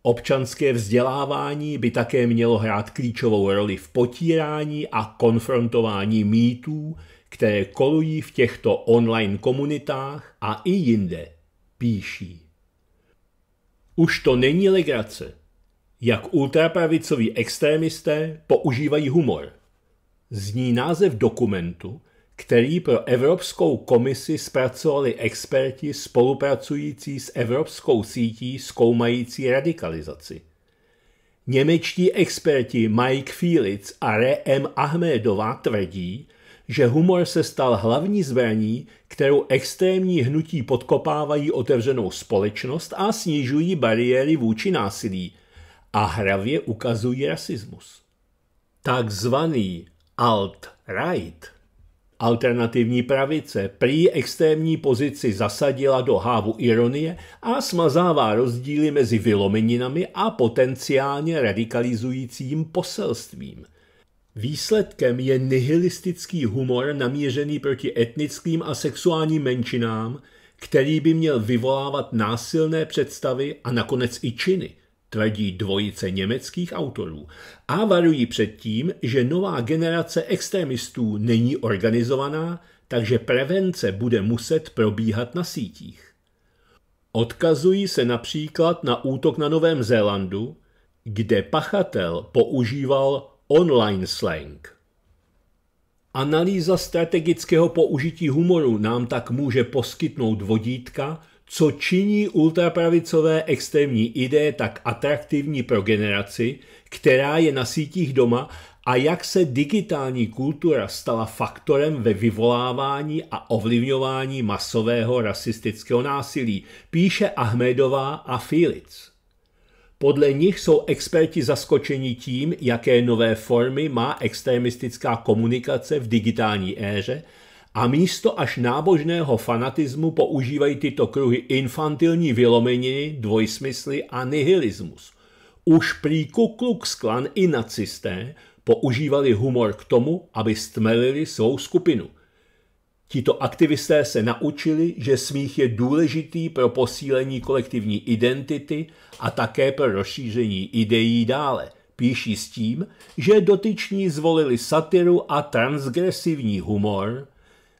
Občanské vzdělávání by také mělo hrát klíčovou roli v potírání a konfrontování mýtů, které kolují v těchto online komunitách a i jinde, píší. Už to není legrace. Jak ultrapravicoví extrémisté používají humor. Zní název dokumentu, který pro Evropskou komisi zpracovali experti spolupracující s Evropskou sítí zkoumající radikalizaci. Němečtí experti Mike Fielitz a Re M. Ahmedová tvrdí, že humor se stal hlavní zbraní, kterou extrémní hnutí podkopávají otevřenou společnost a snižují bariéry vůči násilí a hravě ukazují rasismus. Takzvaný alt-right, alternativní pravice, prý extrémní pozici zasadila do hávu ironie a smazává rozdíly mezi vylomeninami a potenciálně radikalizujícím poselstvím – Výsledkem je nihilistický humor namířený proti etnickým a sexuálním menšinám, který by měl vyvolávat násilné představy a nakonec i činy, tvrdí dvojice německých autorů a varují před tím, že nová generace extremistů není organizovaná, takže prevence bude muset probíhat na sítích. Odkazují se například na útok na Novém Zélandu, kde pachatel používal Online slang. Analýza strategického použití humoru nám tak může poskytnout vodítka, co činí ultrapravicové extrémní ideje tak atraktivní pro generaci, která je na sítích doma a jak se digitální kultura stala faktorem ve vyvolávání a ovlivňování masového rasistického násilí, píše Ahmedová a Filic. Podle nich jsou experti zaskočeni tím, jaké nové formy má extremistická komunikace v digitální éře a místo až nábožného fanatismu používají tyto kruhy infantilní vylomeniny, dvojsmysly a nihilismus. Už prý Ku Klux Klan i nacisté používali humor k tomu, aby stmelili svou skupinu – Tito aktivisté se naučili, že smích je důležitý pro posílení kolektivní identity a také pro rozšíření ideí dále. Píší s tím, že dotyční zvolili satiru a transgresivní humor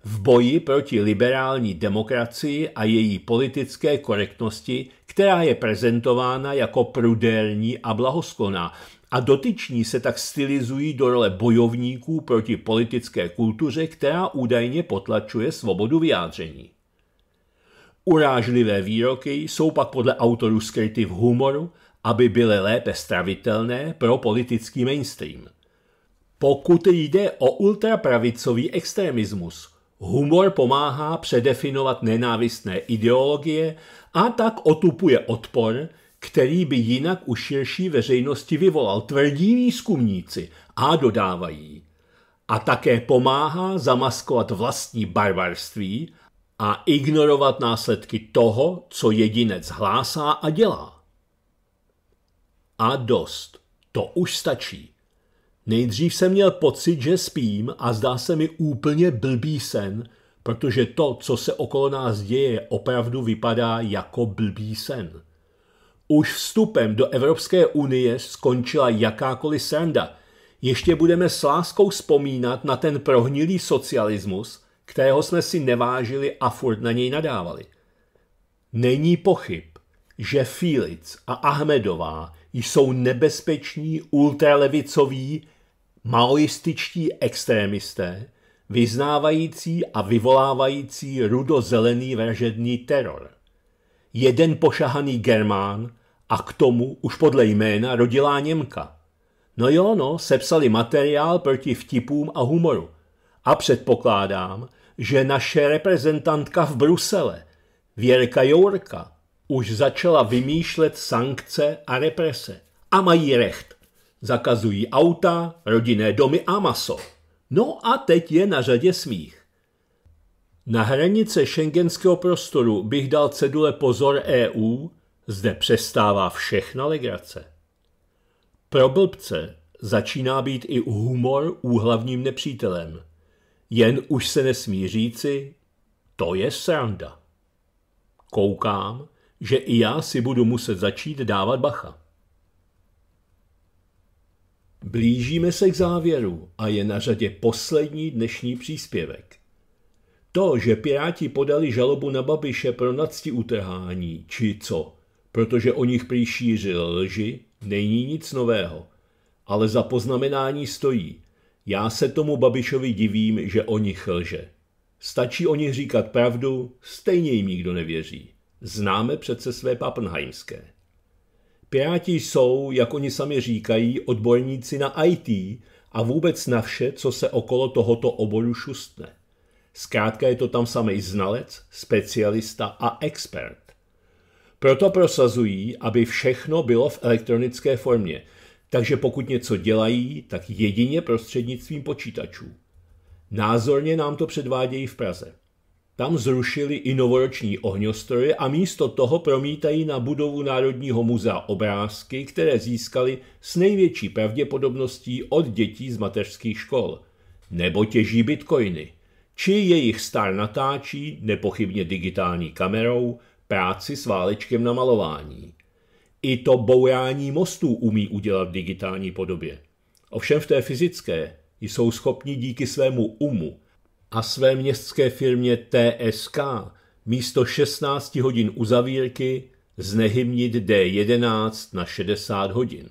v boji proti liberální demokracii a její politické korektnosti, která je prezentována jako prudérní a blahoskloná, a dotyční se tak stylizují do role bojovníků proti politické kultuře, která údajně potlačuje svobodu vyjádření. Urážlivé výroky jsou pak podle autorů skryty v humoru, aby byly lépe stravitelné pro politický mainstream. Pokud jde o ultrapravicový extremismus, humor pomáhá předefinovat nenávistné ideologie a tak otupuje odpor, který by jinak u širší veřejnosti vyvolal, tvrdí výzkumníci a dodávají. A také pomáhá zamaskovat vlastní barbarství a ignorovat následky toho, co jedinec hlásá a dělá. A dost. To už stačí. Nejdřív jsem měl pocit, že spím a zdá se mi úplně blbý sen, protože to, co se okolo nás děje, opravdu vypadá jako blbý sen. Už vstupem do Evropské unie skončila jakákoliv sranda. Ještě budeme s láskou vzpomínat na ten prohnilý socialismus, kterého jsme si nevážili a furt na něj nadávali. Není pochyb, že Filic a Ahmedová jsou nebezpeční ultralevicoví maoističtí extrémisté, vyznávající a vyvolávající rudozelený vražedný teror. Jeden pošahaný Germán a k tomu už podle jména rodilá Němka. No jo, no, sepsali materiál proti vtipům a humoru. A předpokládám, že naše reprezentantka v Brusele, Věrka Jourka, už začala vymýšlet sankce a represe. A mají recht. Zakazují auta, rodinné domy a maso. No a teď je na řadě smích. Na hranice šengenského prostoru bych dal cedule pozor EU, zde přestává všechna legrace. Pro blbce začíná být i humor úhlavním nepřítelem. Jen už se nesmí říci, to je sranda. Koukám, že i já si budu muset začít dávat bacha. Blížíme se k závěru a je na řadě poslední dnešní příspěvek. To, že Piráti podali žalobu na Babiše pro nadsti utrhání, či co, protože o nich prý lži, není nic nového. Ale za poznamenání stojí. Já se tomu Babišovi divím, že o nich lže. Stačí o nich říkat pravdu, stejně jim nikdo nevěří. Známe přece své papenheimské. Piráti jsou, jak oni sami říkají, odborníci na IT a vůbec na vše, co se okolo tohoto oboru šustne. Zkrátka je to tam samej znalec, specialista a expert. Proto prosazují, aby všechno bylo v elektronické formě. Takže pokud něco dělají, tak jedině prostřednictvím počítačů. Názorně nám to předvádějí v Praze. Tam zrušili i novoroční ohňostroje a místo toho promítají na budovu Národního muzea obrázky, které získali s největší pravděpodobností od dětí z mateřských škol. Nebo těží bitcoiny. Či jejich star natáčí, nepochybně digitální kamerou, práci s válečkem na malování. I to bourání mostů umí udělat v digitální podobě. Ovšem v té fyzické jsou schopni díky svému umu a své městské firmě TSK místo 16 hodin uzavírky znehymnit D11 na 60 hodin.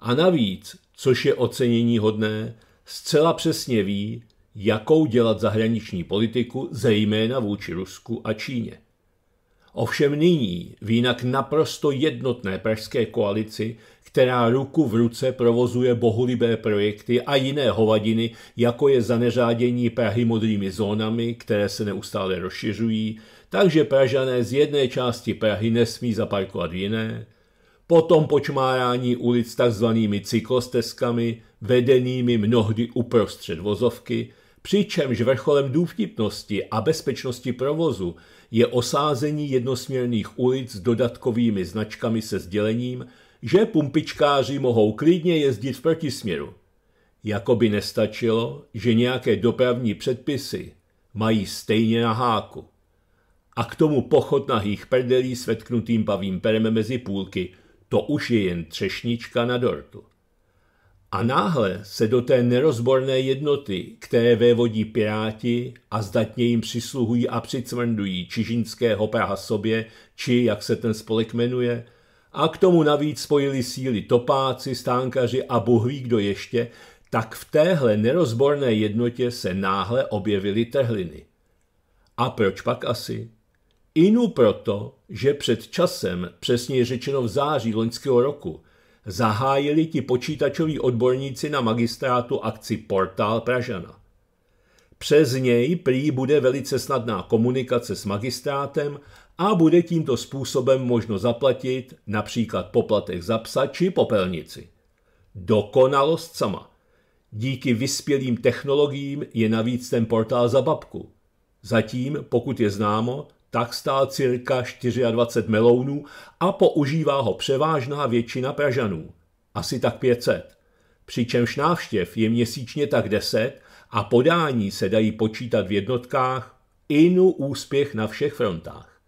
A navíc, což je ocenění hodné, zcela přesně ví, jakou dělat zahraniční politiku, zejména vůči Rusku a Číně. Ovšem nyní v jinak naprosto jednotné pražské koalici, která ruku v ruce provozuje bohulibé projekty a jiné hovadiny, jako je zaneřádění Prahy modrými zónami, které se neustále rozšiřují, takže Pražané z jedné části Prahy nesmí zaparkovat jiné, potom počmárání ulic takzvanými cyklostezkami, vedenými mnohdy uprostřed vozovky, přičemž vrcholem důvtipnosti a bezpečnosti provozu je osázení jednosměrných ulic s dodatkovými značkami se sdělením, že pumpičkáři mohou klidně jezdit v protisměru. Jakoby nestačilo, že nějaké dopravní předpisy mají stejně na háku. A k tomu pochod nahých prdelí s vetknutým pavým perem mezi půlky, to už je jen třešnička na dortu. A náhle se do té nerozborné jednoty, které vévodí piráti a zdatně jim přisluhují a přicvrndují čižinského Praha sobě, či jak se ten spolek jmenuje, a k tomu navíc spojili síly topáci, stánkaři a bohví kdo ještě, tak v téhle nerozborné jednotě se náhle objevily trhliny. A proč pak asi? Inu proto, že před časem, přesně řečeno v září loňského roku, zahájili ti počítačoví odborníci na magistrátu akci Portál Pražana. Přes něj prý bude velice snadná komunikace s magistrátem a bude tímto způsobem možno zaplatit například poplatek za psa či popelnici. Dokonalost sama. Díky vyspělým technologiím je navíc ten portál za babku. Zatím, pokud je známo, tak stál cirka 24 melounů a používá ho převážná většina Pražanů, asi tak 500. Přičemž návštěv je měsíčně tak 10 a podání se dají počítat v jednotkách, inu úspěch na všech frontách.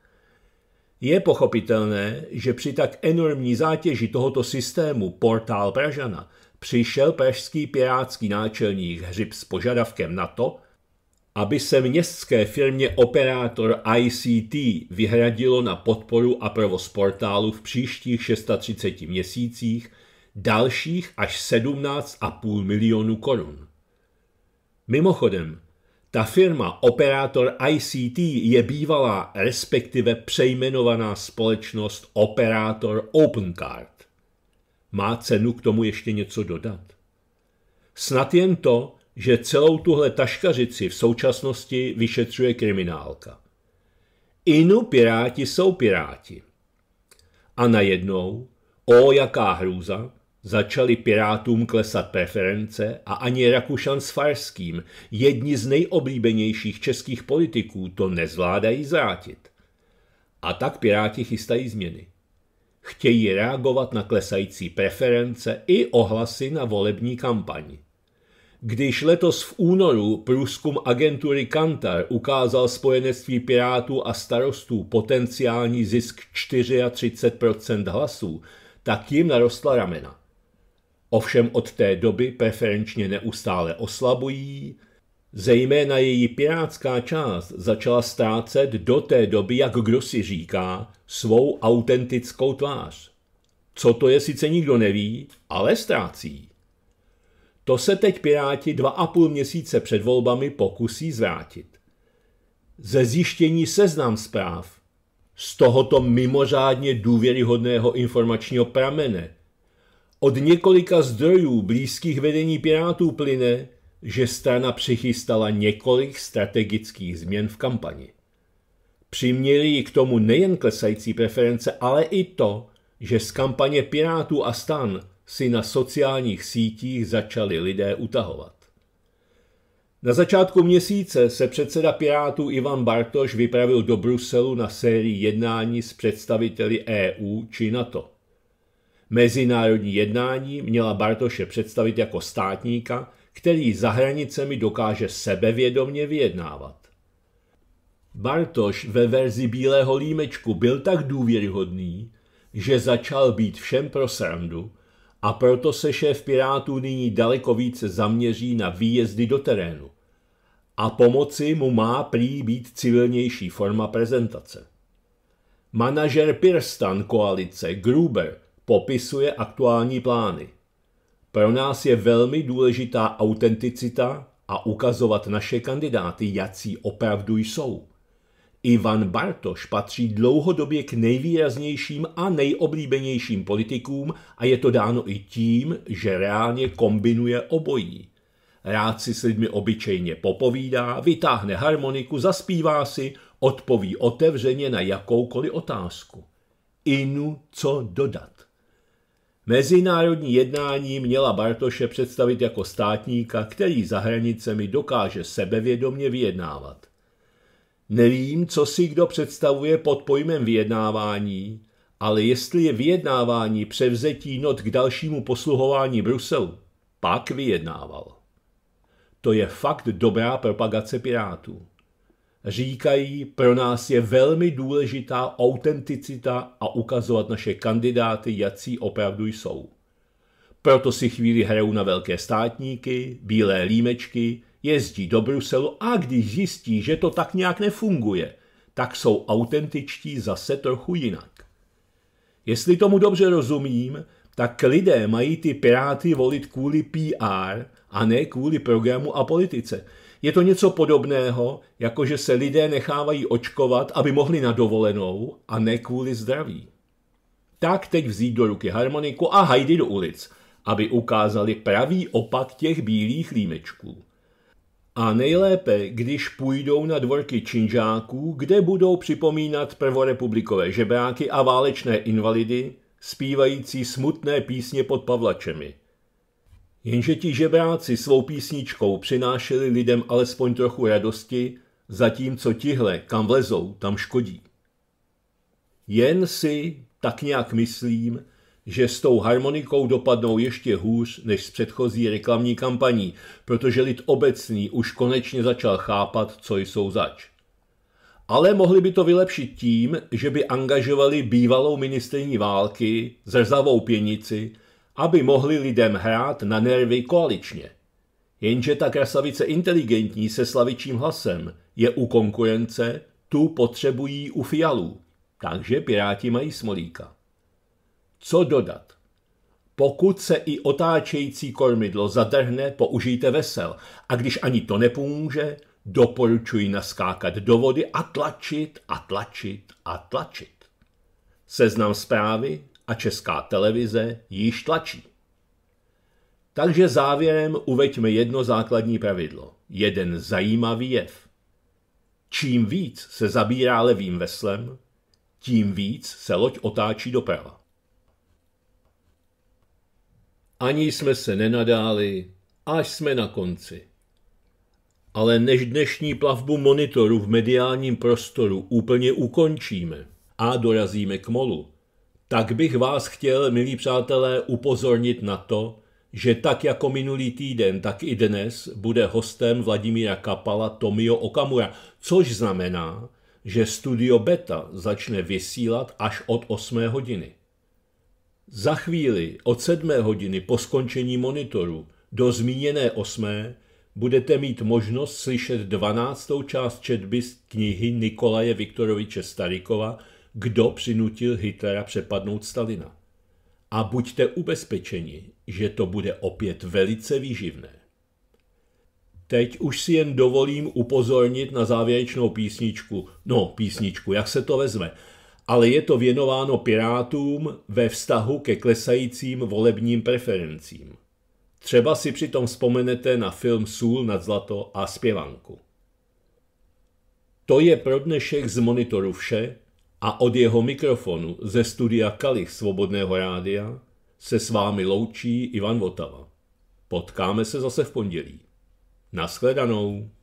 Je pochopitelné, že při tak enormní zátěži tohoto systému portál Pražana přišel pražský pirátský náčelník Hřib s požadavkem na to, aby se městské firmě operátor ICT vyhradilo na podporu a provoz portálu v příštích 630 měsících dalších až 17,5 milionů korun. Mimochodem, ta firma operátor ICT je bývalá, respektive přejmenovaná společnost operátor Opencard. Má cenu k tomu ještě něco dodat? Snad jen to, že celou tuhle taškařici v současnosti vyšetřuje kriminálka. Inu piráti jsou piráti. A najednou, o jaká hrůza, začaly pirátům klesat preference a ani Rakušan s Farským, jedni z nejoblíbenějších českých politiků, to nezvládají zrátit. A tak piráti chystají změny. Chtějí reagovat na klesající preference i ohlasy na volební kampani. Když letos v únoru průzkum agentury Kantar ukázal spojenectví pirátů a starostů potenciální zisk 34 hlasů, tak jim narostla ramena. Ovšem od té doby preferenčně neustále oslabují, zejména její pirátská část začala ztrácet do té doby, jak kdo si říká, svou autentickou tvář. Co to je sice nikdo neví, ale ztrácí. To se teď Piráti dva a půl měsíce před volbami pokusí zvrátit. Ze zjištění seznam zpráv, z tohoto mimořádně důvěryhodného informačního pramene, od několika zdrojů blízkých vedení Pirátů plyne, že strana přichystala několik strategických změn v kampani. Přiměli ji k tomu nejen klesající preference, ale i to, že z kampaně Pirátů a stan si na sociálních sítích začali lidé utahovat. Na začátku měsíce se předseda Pirátů Ivan Bartoš vypravil do Bruselu na sérii jednání s představiteli EU či NATO. Mezinárodní jednání měla Bartoše představit jako státníka, který za hranicemi dokáže sebevědomně vyjednávat. Bartoš ve verzi Bílého límečku byl tak důvěryhodný, že začal být všem pro srandu a proto se šéf Pirátů nyní daleko více zaměří na výjezdy do terénu. A pomoci mu má prý být civilnější forma prezentace. Manažer Pirstan koalice Gruber popisuje aktuální plány. Pro nás je velmi důležitá autenticita a ukazovat naše kandidáty, jací opravdu jsou. Ivan Bartoš patří dlouhodobě k nejvýraznějším a nejoblíbenějším politikům a je to dáno i tím, že reálně kombinuje obojí. Rád si s lidmi obyčejně popovídá, vytáhne harmoniku, zaspívá si, odpoví otevřeně na jakoukoliv otázku. Inu co dodat. Mezinárodní jednání měla Bartoše představit jako státníka, který za hranicemi dokáže sebevědomně vyjednávat. Nevím, co si kdo představuje pod pojmem vyjednávání, ale jestli je vyjednávání převzetí not k dalšímu posluhování Bruselu, pak vyjednával. To je fakt dobrá propagace Pirátů. Říkají, pro nás je velmi důležitá autenticita a ukazovat naše kandidáty, jací opravdu jsou. Proto si chvíli hrajou na velké státníky, bílé límečky, Jezdí do Bruselu a když zjistí, že to tak nějak nefunguje, tak jsou autentičtí zase trochu jinak. Jestli tomu dobře rozumím, tak lidé mají ty piráty volit kvůli PR a ne kvůli programu a politice. Je to něco podobného, jako že se lidé nechávají očkovat, aby mohli na dovolenou a ne kvůli zdraví. Tak teď vzít do ruky harmoniku a hajdy do ulic, aby ukázali pravý opak těch bílých límečků. A nejlépe, když půjdou na dvorky činžáků, kde budou připomínat prvorepublikové žebráky a válečné invalidy, zpívající smutné písně pod pavlačemi. Jenže ti žebráci svou písničkou přinášeli lidem alespoň trochu radosti, zatímco tihle, kam vlezou, tam škodí. Jen si, tak nějak myslím, že s tou harmonikou dopadnou ještě hůř než s předchozí reklamní kampaní, protože lid obecný už konečně začal chápat, co jsou zač. Ale mohli by to vylepšit tím, že by angažovali bývalou ministrní války, zrzavou pěnici, aby mohli lidem hrát na nervy koaličně. Jenže ta krasavice inteligentní se slavičím hlasem je u konkurence, tu potřebují u fialů. Takže piráti mají smolíka. Co dodat? Pokud se i otáčející kormidlo zadrhne, použijte vesel. A když ani to nepomůže, doporučuji naskákat do vody a tlačit a tlačit a tlačit. Seznam zprávy a česká televize již tlačí. Takže závěrem uveďme jedno základní pravidlo. Jeden zajímavý jev. Čím víc se zabírá levým veslem, tím víc se loď otáčí doprava. Ani jsme se nenadáli, až jsme na konci. Ale než dnešní plavbu monitoru v mediálním prostoru úplně ukončíme a dorazíme k molu, tak bych vás chtěl, milí přátelé, upozornit na to, že tak jako minulý týden, tak i dnes bude hostem Vladimíra Kapala Tomio Okamura, což znamená, že Studio Beta začne vysílat až od 8 hodiny. Za chvíli od 7 hodiny po skončení monitoru do zmíněné osmé budete mít možnost slyšet 12. část četby z knihy Nikolaje Viktoroviče Starikova Kdo přinutil Hitlera přepadnout Stalina. A buďte ubezpečeni, že to bude opět velice výživné. Teď už si jen dovolím upozornit na závěrečnou písničku. No, písničku, jak se to vezme? ale je to věnováno Pirátům ve vztahu ke klesajícím volebním preferencím. Třeba si přitom vzpomenete na film Sůl nad zlato a zpěvanku. To je pro dnešek z monitoru vše a od jeho mikrofonu ze studia Kalich Svobodného rádia se s vámi loučí Ivan Votava. Potkáme se zase v pondělí. Naschledanou.